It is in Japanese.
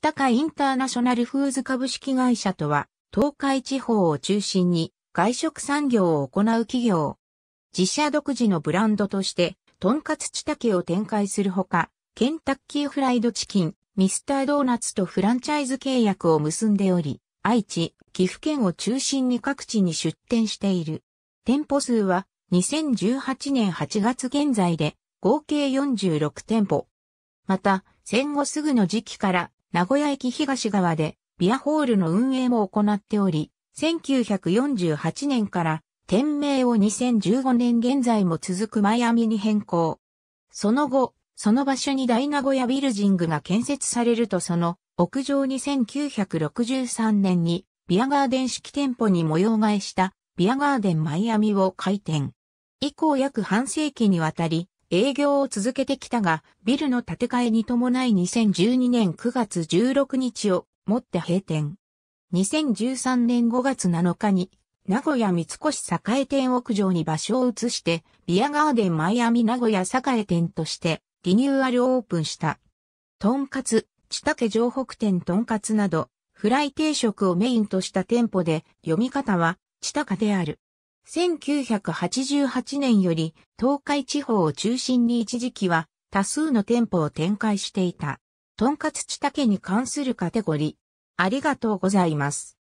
北海インターナショナルフーズ株式会社とは、東海地方を中心に外食産業を行う企業。自社独自のブランドとして、とんかつチタケを展開するほか、ケンタッキーフライドチキン、ミスタードーナツとフランチャイズ契約を結んでおり、愛知、岐阜県を中心に各地に出店している。店舗数は2018年8月現在で合計46店舗。また、戦後すぐの時期から名古屋駅東側でビアホールの運営も行っており、1948年から店名を2015年現在も続くマイアミに変更。その後、その場所に大名古屋ビルジングが建設されるとその屋上に1963年にビアガーデン式店舗に模様替えしたビアガーデンマイアミを開店。以降約半世紀にわたり営業を続けてきたが、ビルの建て替えに伴い2012年9月16日をもって閉店。2013年5月7日に、名古屋三越栄店屋上に場所を移して、ビアガーデンマイアミ名古屋栄店として、リニューアルオープンした。とんかつ、千竹城北店とんかつなど、フライ定食をメインとした店舗で、読み方は、千高である。1988年より東海地方を中心に一時期は多数の店舗を展開していた。とんかつちたけに関するカテゴリー。ありがとうございます。